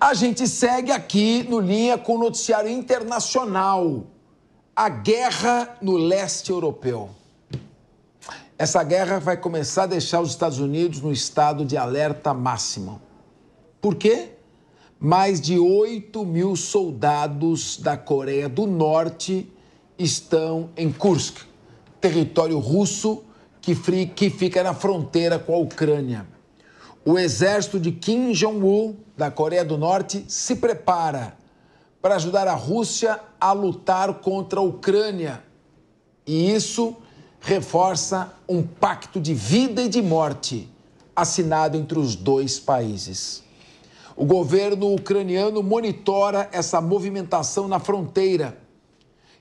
A gente segue aqui no Linha com o noticiário internacional. A guerra no leste europeu. Essa guerra vai começar a deixar os Estados Unidos no estado de alerta máximo. Por quê? Mais de 8 mil soldados da Coreia do Norte estão em Kursk, território russo que fica na fronteira com a Ucrânia. O exército de Kim Jong-un, da Coreia do Norte, se prepara para ajudar a Rússia a lutar contra a Ucrânia. E isso reforça um pacto de vida e de morte assinado entre os dois países. O governo ucraniano monitora essa movimentação na fronteira.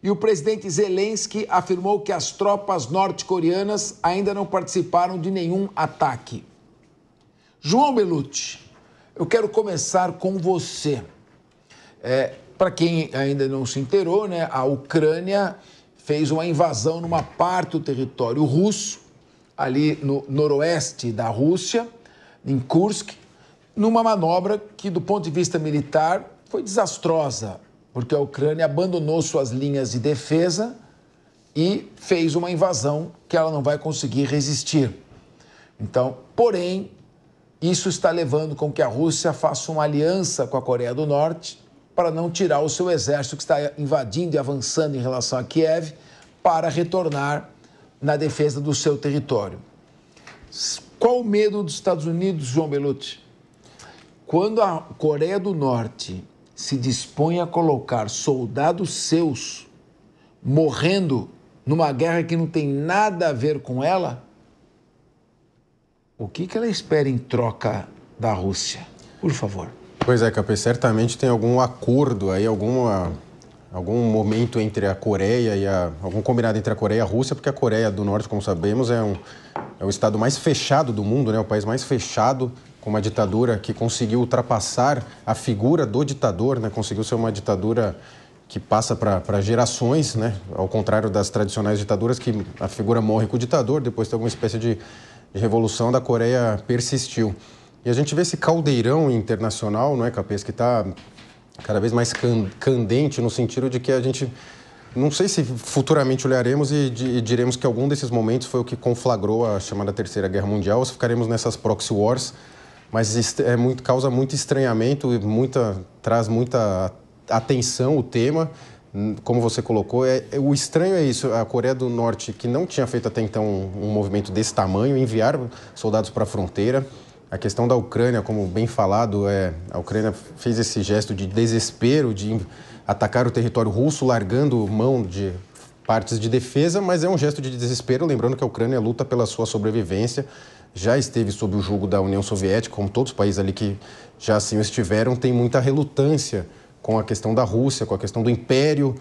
E o presidente Zelensky afirmou que as tropas norte-coreanas ainda não participaram de nenhum ataque. João Belucci, eu quero começar com você. É, Para quem ainda não se inteirou, né, a Ucrânia fez uma invasão numa parte do território russo, ali no noroeste da Rússia, em Kursk, numa manobra que, do ponto de vista militar, foi desastrosa, porque a Ucrânia abandonou suas linhas de defesa e fez uma invasão que ela não vai conseguir resistir. Então, porém, isso está levando com que a Rússia faça uma aliança com a Coreia do Norte para não tirar o seu exército que está invadindo e avançando em relação a Kiev para retornar na defesa do seu território. Qual o medo dos Estados Unidos, João Belucci? Quando a Coreia do Norte se dispõe a colocar soldados seus morrendo numa guerra que não tem nada a ver com ela, o que, que ela espera em troca da Rússia? Por favor. Pois é, Capê, certamente tem algum acordo aí, alguma, algum momento entre a Coreia e a. algum combinado entre a Coreia e a Rússia, porque a Coreia do Norte, como sabemos, é, um, é o estado mais fechado do mundo, né? o país mais fechado, com uma ditadura que conseguiu ultrapassar a figura do ditador, né? conseguiu ser uma ditadura que passa para gerações, né? ao contrário das tradicionais ditaduras, que a figura morre com o ditador, depois tem alguma espécie de de Revolução da Coreia persistiu. E a gente vê esse caldeirão internacional, não é, Capês, que está cada vez mais candente no sentido de que a gente não sei se futuramente olharemos e, diremos que algum desses momentos foi o que conflagrou a chamada Terceira Guerra Mundial ou se ficaremos nessas proxy wars, mas é muito, causa muito estranhamento e muita, traz muita atenção o tema como você colocou, é, é, o estranho é isso: a Coreia do Norte, que não tinha feito até então um, um movimento desse tamanho, enviar soldados para a fronteira. A questão da Ucrânia, como bem falado, é, a Ucrânia fez esse gesto de desespero, de atacar o território russo, largando mão de partes de defesa, mas é um gesto de desespero, lembrando que a Ucrânia luta pela sua sobrevivência, já esteve sob o jugo da União Soviética, como todos os países ali que já assim estiveram, tem muita relutância com a questão da Rússia, com a questão do império,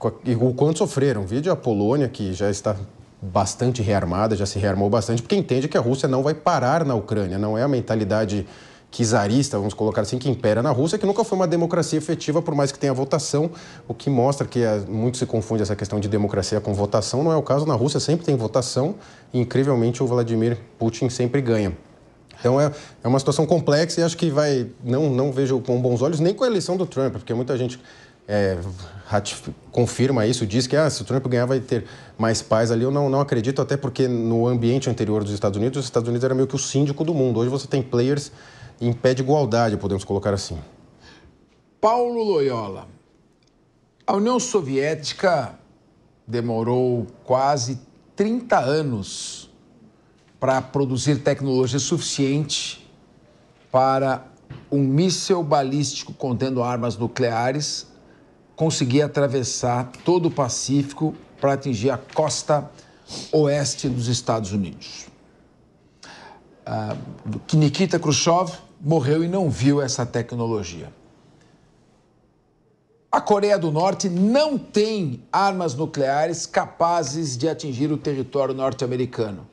a, e o quanto sofreram. Vídeo a Polônia, que já está bastante rearmada, já se rearmou bastante, porque entende que a Rússia não vai parar na Ucrânia, não é a mentalidade czarista, vamos colocar assim, que impera na Rússia, que nunca foi uma democracia efetiva, por mais que tenha votação, o que mostra que é, muito se confunde essa questão de democracia com votação, não é o caso, na Rússia sempre tem votação, e incrivelmente o Vladimir Putin sempre ganha. Então é, é uma situação complexa e acho que vai. Não, não vejo com bons olhos nem com a eleição do Trump, porque muita gente é, confirma isso, diz que ah, se o Trump ganhar vai ter mais paz ali. Eu não, não acredito, até porque no ambiente anterior dos Estados Unidos, os Estados Unidos era meio que o síndico do mundo. Hoje você tem players em pé de igualdade, podemos colocar assim. Paulo Loyola, a União Soviética demorou quase 30 anos para produzir tecnologia suficiente para um míssil balístico contendo armas nucleares conseguir atravessar todo o Pacífico para atingir a costa oeste dos Estados Unidos. Ah, Nikita Khrushchev morreu e não viu essa tecnologia. A Coreia do Norte não tem armas nucleares capazes de atingir o território norte-americano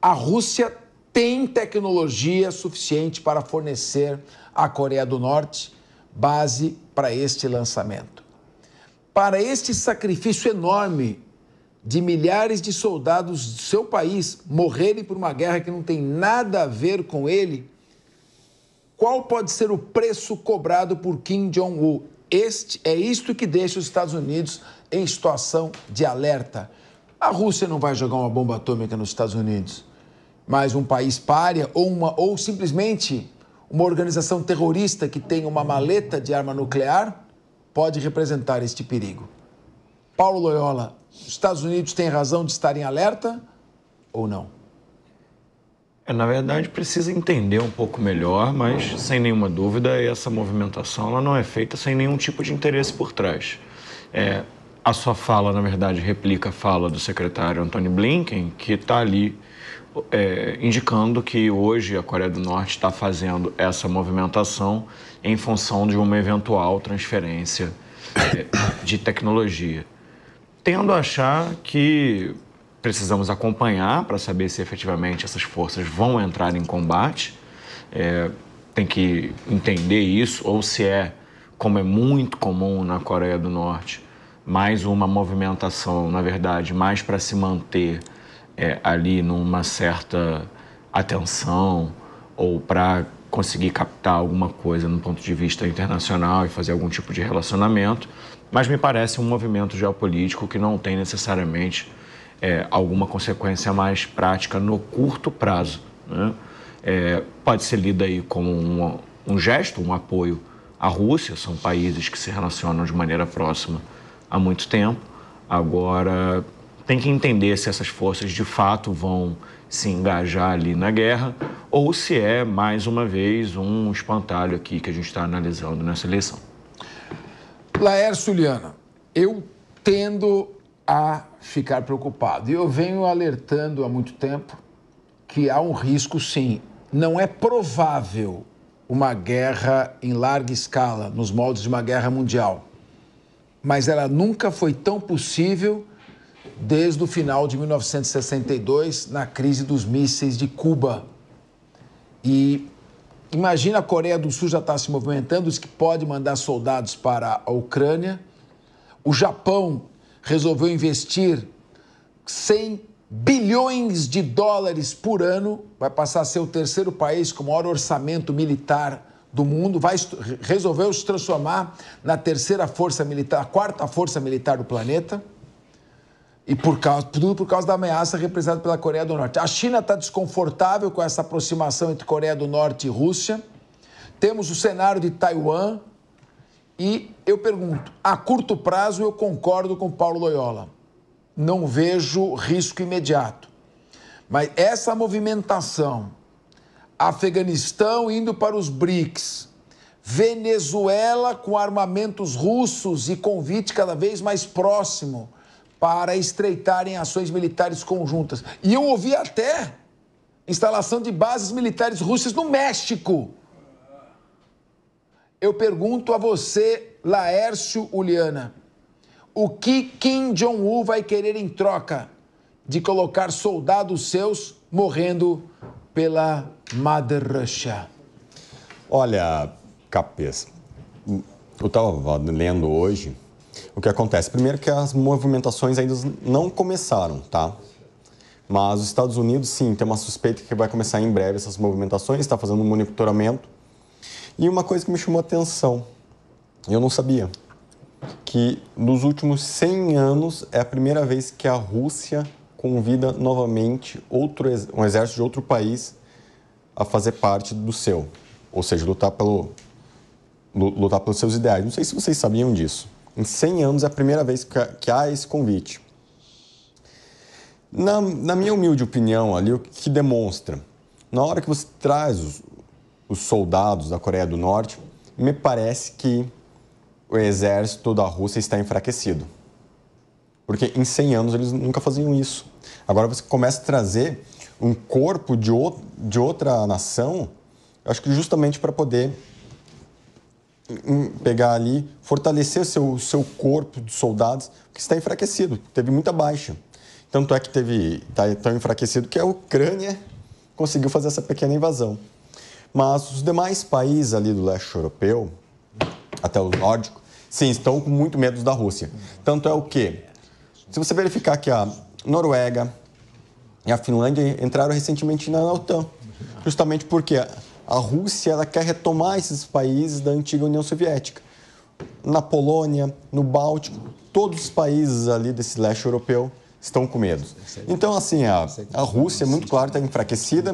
a Rússia tem tecnologia suficiente para fornecer à Coreia do Norte base para este lançamento. Para este sacrifício enorme de milhares de soldados do seu país morrerem por uma guerra que não tem nada a ver com ele, qual pode ser o preço cobrado por Kim Jong-un? Este é isto que deixa os Estados Unidos em situação de alerta. A Rússia não vai jogar uma bomba atômica nos Estados Unidos mas um país pária ou, uma, ou simplesmente uma organização terrorista que tem uma maleta de arma nuclear pode representar este perigo. Paulo Loyola, os Estados Unidos têm razão de estar em alerta ou não? É, na verdade, precisa entender um pouco melhor, mas sem nenhuma dúvida, essa movimentação ela não é feita sem nenhum tipo de interesse por trás. É, a sua fala, na verdade, replica a fala do secretário Antony Blinken, que está ali é, indicando que hoje a Coreia do Norte está fazendo essa movimentação em função de uma eventual transferência é, de tecnologia. Tendo a achar que precisamos acompanhar para saber se efetivamente essas forças vão entrar em combate, é, tem que entender isso, ou se é, como é muito comum na Coreia do Norte, mais uma movimentação, na verdade, mais para se manter é, ali numa certa atenção ou para conseguir captar alguma coisa no ponto de vista internacional e fazer algum tipo de relacionamento, mas me parece um movimento geopolítico que não tem necessariamente é, alguma consequência mais prática no curto prazo. Né? É, pode ser lida aí como um, um gesto, um apoio à Rússia, são países que se relacionam de maneira próxima há muito tempo. Agora, tem que entender se essas forças de fato vão se engajar ali na guerra ou se é, mais uma vez, um espantalho aqui que a gente está analisando nessa eleição. Laércio Liana, eu tendo a ficar preocupado. E eu venho alertando há muito tempo que há um risco, sim. Não é provável uma guerra em larga escala, nos moldes de uma guerra mundial mas ela nunca foi tão possível desde o final de 1962, na crise dos mísseis de Cuba. E imagina a Coreia do Sul já está se movimentando, diz que pode mandar soldados para a Ucrânia. O Japão resolveu investir 100 bilhões de dólares por ano, vai passar a ser o terceiro país com maior orçamento militar do mundo, vai resolveu se transformar na terceira força militar, a quarta força militar do planeta. E por causa, tudo por causa da ameaça representada pela Coreia do Norte. A China está desconfortável com essa aproximação entre Coreia do Norte e Rússia. Temos o cenário de Taiwan. E eu pergunto: a curto prazo eu concordo com Paulo Loyola. Não vejo risco imediato. Mas essa movimentação Afeganistão indo para os BRICS. Venezuela com armamentos russos e convite cada vez mais próximo para estreitarem ações militares conjuntas. E eu ouvi até instalação de bases militares russas no México. Eu pergunto a você, Laércio Uliana, o que Kim Jong-un vai querer em troca de colocar soldados seus morrendo pela Russia. Olha, Capês, eu estava lendo hoje o que acontece. Primeiro que as movimentações ainda não começaram, tá? Mas os Estados Unidos, sim, tem uma suspeita que vai começar em breve essas movimentações, está fazendo um monitoramento. E uma coisa que me chamou a atenção, eu não sabia, que nos últimos 100 anos é a primeira vez que a Rússia convida novamente outro, um exército de outro país a fazer parte do seu, ou seja, lutar, pelo, lutar pelos seus ideais. Não sei se vocês sabiam disso. Em 100 anos é a primeira vez que há esse convite. Na, na minha humilde opinião, ali o que demonstra? Na hora que você traz os, os soldados da Coreia do Norte, me parece que o exército da Rússia está enfraquecido. Porque em 100 anos eles nunca faziam isso. Agora você começa a trazer um corpo de, o, de outra nação, acho que justamente para poder hum, hum, pegar ali, fortalecer seu, seu corpo de soldados, que está enfraquecido, teve muita baixa. Tanto é que teve está tão enfraquecido que a Ucrânia conseguiu fazer essa pequena invasão. Mas os demais países ali do leste europeu, até o nórdico, sim, estão com muito medo da Rússia. Tanto é o que se você verificar que a Noruega e a Finlândia entraram recentemente na OTAN, justamente porque a Rússia ela quer retomar esses países da antiga União Soviética. Na Polônia, no Báltico, todos os países ali desse leste europeu estão com medo. Então, assim, a, a Rússia, muito claro, está enfraquecida,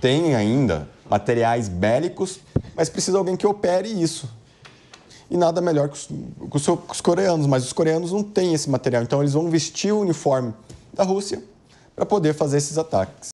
tem ainda materiais bélicos, mas precisa alguém que opere isso e nada melhor que os, que os coreanos, mas os coreanos não têm esse material, então eles vão vestir o uniforme da Rússia para poder fazer esses ataques.